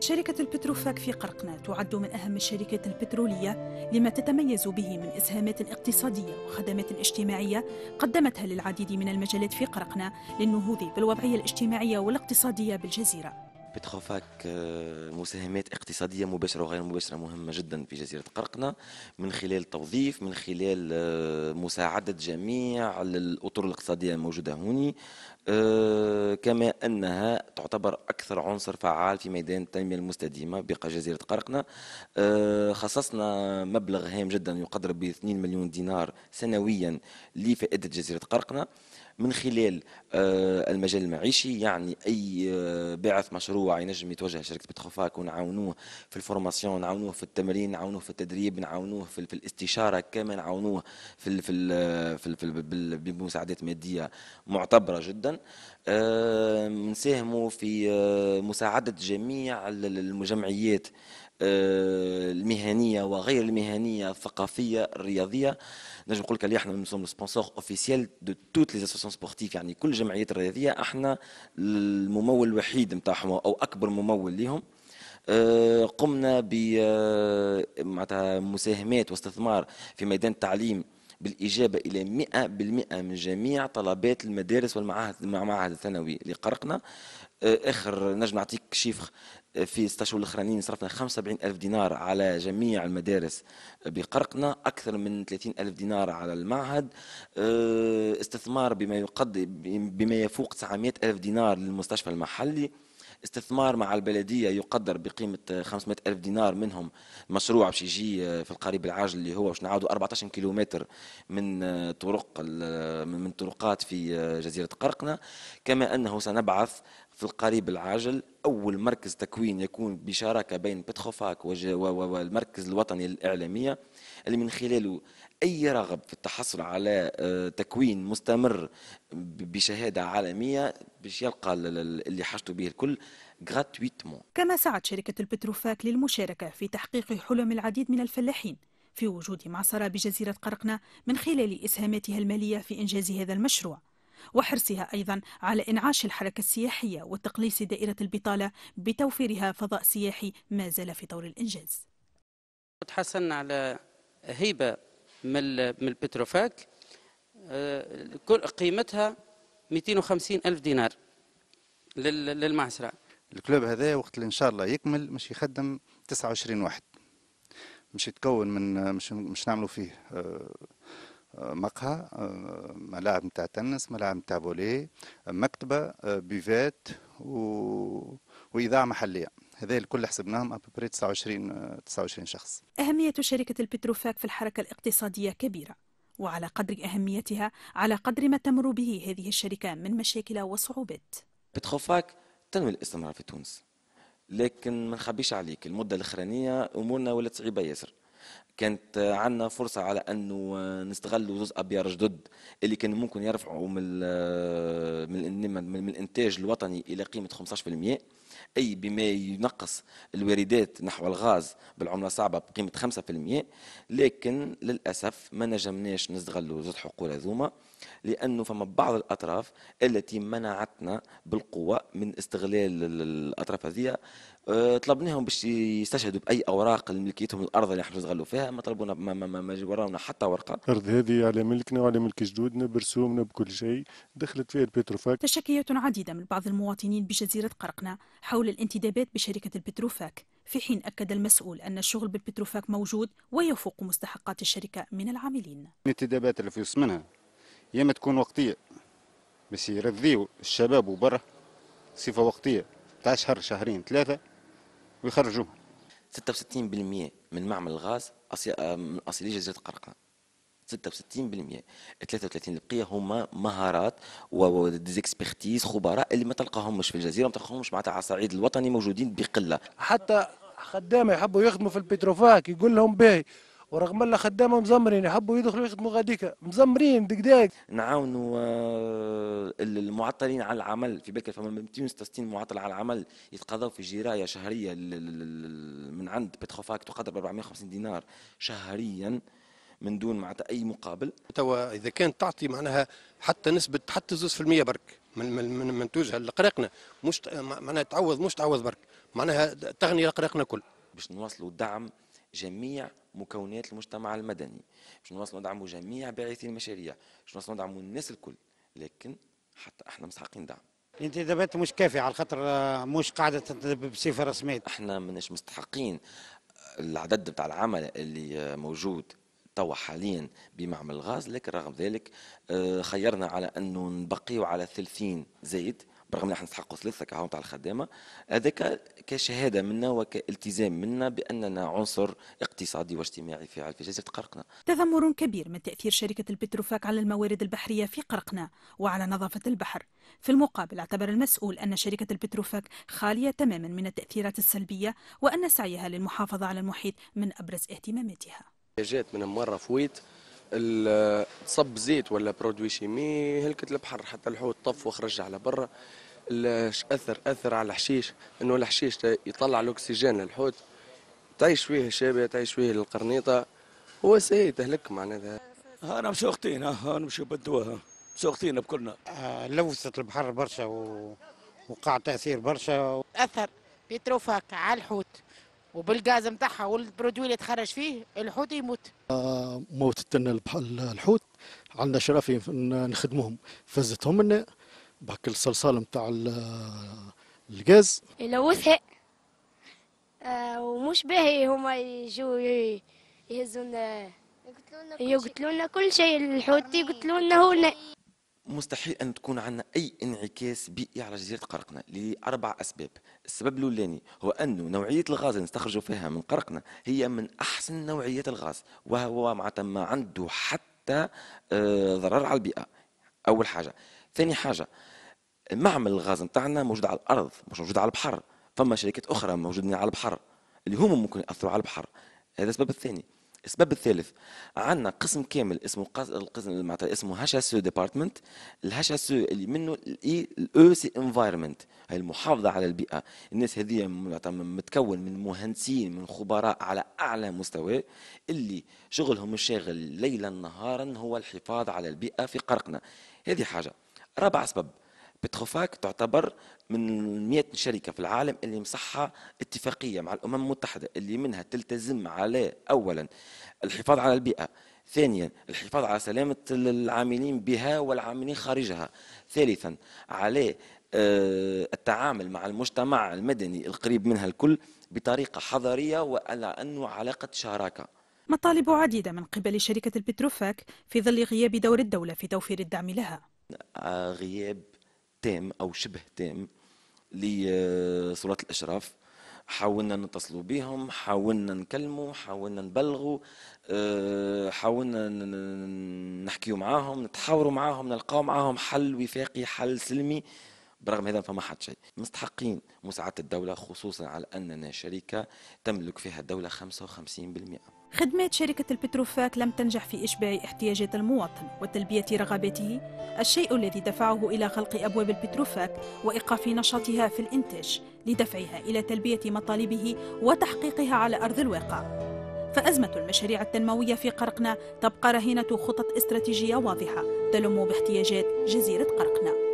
شركة البتروفاك في قرقنا تعد من أهم الشركات البترولية لما تتميز به من إسهامات اقتصادية وخدمات اجتماعية قدمتها للعديد من المجالات في قرقنا للنهوض بالوضعية الاجتماعية والاقتصادية بالجزيرة بتخوفاك آه، مساهمات اقتصادية مباشرة وغير مباشرة مهمة جدا في جزيرة قرقنا من خلال توظيف من خلال آه، مساعدة جميع الأطر الاقتصادية الموجودة هوني آه، كما أنها تعتبر أكثر عنصر فعال في ميدان التنمية المستديمة بقى جزيرة قرقنا خصصنا مبلغ هام جدا يقدر ب 2 مليون دينار سنويا لفائدة جزيرة قرقنا من خلال آه، المجال المعيشي يعني اي آه، باعث مشروع ينجم يتوجه شركه بتخوفاك ونعاونوه في الفورماسيون نعاونوه في التمرين نعاونوه في التدريب نعاونوه في, في الاستشاره كما نعاونوه في في في, في بمساعدات ماديه معتبره جدا آه، نساهموا في مساعده جميع الجمعيات آه، المهنيه وغير المهنيه الثقافيه الرياضيه نجم نقول لك اللي احنا نسوم سبونسور اوفيسيال دو توت لي اسوسياسيون سبورتيف يعني كل الجمعيات الرياضيه احنا الممول الوحيد نتاعهم او اكبر ممول لهم آه، قمنا ب آه، معناتها مساهمات واستثمار في ميدان التعليم بالإجابة إلى 100% من جميع طلبات المدارس والمعاهد الثانوي اللي قرقنا آه، آخر نجم نعطيك شيفخ آه، في ستة شهور الاخرانيين صرفنا 75 ألف دينار على جميع المدارس بقرقنا أكثر من 30 ألف دينار على المعهد آه، استثمار بما يقضي بما يفوق 900 ألف دينار للمستشفى المحلي استثمار مع البلدية يقدر بقيمة 500 ألف دينار منهم مشروع باش يجي آه، في القريب العاجل اللي هو باش نعاودوا 14 كيلومتر من آه، طرق آه، من طرقات في جزيرة قرقنة كما أنه سنبعث في القريب العاجل أول مركز تكوين يكون بشراكة بين بتخوفاك والمركز الوطني الاعلاميه اللي من خلاله أي راغب في التحصل على آه، تكوين مستمر بشهادة عالمية باش يلقى اللي حاجته به الكل غراتويتمون كما سعت شركة البتروفاك للمشاركة في تحقيق حلم العديد من الفلاحين في وجود معصرة بجزيرة قرقنة من خلال إسهاماتها المالية في إنجاز هذا المشروع وحرصها أيضا على إنعاش الحركة السياحية وتقليص دائرة البطالة بتوفيرها فضاء سياحي ما زال في طور الإنجاز تحصلنا على هيبة من البتروفاك آه، قيمتها 250 ألف دينار للمعسرة الكلوب هذا وقت اللي ان شاء الله يكمل مش يخدم 29 واحد مش يتكون من مش مش نعملوا فيه آه، مقهى ملاعب نتاع تنس ملاعب نتاع بولي مكتبه بيفات و... واذاعه محليه هذا الكل حسبناهم ابري 29 29 شخص اهميه شركه البتروفاك في الحركه الاقتصاديه كبيره وعلى قدر اهميتها على قدر ما تمر به هذه الشركه من مشاكل وصعوبات بتروفاك تنوي الاستمرار في تونس لكن ما نخبيش عليك المده الاخرانيه امورنا ولات صعيبه ياسر كانت عندنا فرصه على انه نستغلوا جزء ابيار جدد اللي كان ممكن يرفعوا من من الانتاج الوطني الى قيمه 15% أي بما ينقص الواردات نحو الغاز بالعملة الصعبة بقيمة 5% لكن للأسف ما نجمناش نستغلوا زاد حقول هذوما لأنه فما بعض الأطراف التي منعتنا بالقوة من استغلال الأطراف هذه آه، طلبناهم باش يستشهدوا باي اوراق لملكيتهم الارض اللي احنا نستغلوا فيها ما طلبونا ما, ما, ما, ما وراونا حتى ورقه. الارض هذه على ملكنا وعلى ملك جدودنا برسومنا بكل شيء دخلت فيها البتروفاك. تشكيات عديده من بعض المواطنين بجزيره قرقنا حول الانتدابات بشركة البتروفاك في حين أكد المسؤول أن الشغل بالبتروفاك موجود ويفوق مستحقات الشركة من العاملين الانتدابات اللي فيوس منها يا ما تكون وقتية بس يرذيو الشباب وبره صفة وقتية تاع شهر شهرين ثلاثة ويخرجوهم 66% من معمل الغاز من أصلي جزيرة قرقان 66% 33 البقيه هما مهارات وديزيكسبيرتيز خبراء اللي ما تلقاهمش في الجزيره ما تلقاهمش معناتها على الصعيد الوطني موجودين بقله حتى خدامه يحبوا يخدموا في البتروفاك يقول لهم باهي ورغم الله خدامه مزمرين يحبوا يدخلوا يخدموا غاديكا مزمرين دقداق نعاونوا آه، المعطلين على العمل في بالك فما 266 معطل على العمل يتقاضوا في جرايه شهريه من عند بتروفاك تقدر ب 450 دينار شهريا من دون معناتها اي مقابل توا اذا كانت تعطي معناها حتى نسبه حتى زوز في المية برك من من منتوجها لقراقنا مش معناها تعوض مش تعوض برك معناها تغني لقراقنا كل باش نواصلوا دعم جميع مكونات المجتمع المدني باش نواصلوا ندعموا جميع باعثي المشاريع باش نواصلوا ندعموا الناس الكل لكن حتى احنا مستحقين دعم الانتدابات مش كافيه على خاطر آه، مش قاعده تنتدب بصفه رسميه احنا ماناش مستحقين العدد بتاع العمل اللي آه، موجود توا حاليا بمعمل الغاز لكن رغم ذلك آه، خيرنا على انه نبقيو على 30 زايد برغم احنا نستحقوا ثلاثه كهو نتاع الخدامه هذاك كشهاده منا وكالتزام منا باننا عنصر اقتصادي واجتماعي فاعل في جزيره قرقنا. تذمر كبير من تاثير شركه البتروفاك على الموارد البحريه في قرقنا وعلى نظافه البحر. في المقابل اعتبر المسؤول ان شركه البتروفاك خاليه تماما من التاثيرات السلبيه وان سعيها للمحافظه على المحيط من ابرز اهتماماتها. جات من مره فويت تصب زيت ولا برودوي شيمي هلكت البحر حتى الحوت طف وخرج على برا اثر اثر على الحشيش انه الحشيش يطلع الاكسجين للحوت تعيش فيه الشابه تعيش فيه القرنيطه هو سي تهلك معناتها انا اختينا انا مش بدوها اختينا بكلنا آه، لوثت البحر برشا و... وقع تاثير برشا و... اثر بيتروفاك على الحوت وبالغاز نتاعها والبرودوي اللي تخرج فيه الحوت يموت آه، موتت لنا الحوت عندنا شرف نخدمهم فزتهم لنا بهك الصلصال نتاع الغاز يلوثها آه ومش باهي هما يجوا يهزونا يقتلونا كل شيء الحوت يقتلونا هنا مستحيل ان تكون عندنا اي انعكاس بيئي على جزيره قرقنا لاربع اسباب السبب الاولاني هو انه نوعيه الغاز اللي نستخرجوا فيها من قرقنا هي من احسن نوعيات الغاز وهو معناتها ما عنده حتى آه، ضرر على البيئه اول حاجه ثاني حاجه معمل الغاز نتاعنا موجود على الارض مش موجود على البحر فما شركات اخرى موجودين على البحر اللي هما ممكن ياثروا على البحر هذا السبب الثاني السبب الثالث عندنا قسم كامل اسمه القسم معناتها اسمه هاش اس ديبارتمنت الهاش اس اللي منه الاي الاو سي انفايرمنت هي المحافظه على البيئه الناس هذه متكون من مهندسين من خبراء على اعلى مستوى اللي شغلهم الشاغل ليلا نهارا هو الحفاظ على البيئه في قرقنا هذه حاجه رابع سبب بتروفاك تعتبر من 100 شركة في العالم اللي مصحة اتفاقية مع الأمم المتحدة اللي منها تلتزم على أولا الحفاظ على البيئة ثانيا الحفاظ على سلامة العاملين بها والعاملين خارجها ثالثا على آه، التعامل مع المجتمع المدني القريب منها الكل بطريقة حضارية وعلى أنه علاقة شراكة مطالب عديدة من قبل شركة البتروفاك في ظل غياب دور الدولة في توفير الدعم لها آه، غياب تام او شبه تام لصوره الاشراف حاولنا نتصلوا بهم حاولنا نكلموا حاولنا نبلغوا آه، حاولنا نحكيوا معاهم نتحاوروا معاهم نلقاو معاهم حل وفاقي حل سلمي برغم هذا فما حد شيء مستحقين مساعدة الدولة خصوصا على أننا شركة تملك فيها الدولة 55% خدمات شركة البتروفاك لم تنجح في إشباع احتياجات المواطن وتلبية رغباته الشيء الذي دفعه إلى خلق أبواب البتروفاك وإيقاف نشاطها في الإنتاج لدفعها إلى تلبية مطالبه وتحقيقها على أرض الواقع فأزمة المشاريع التنموية في قرقنا تبقى رهينة خطط استراتيجية واضحة تلم باحتياجات جزيرة قرقنا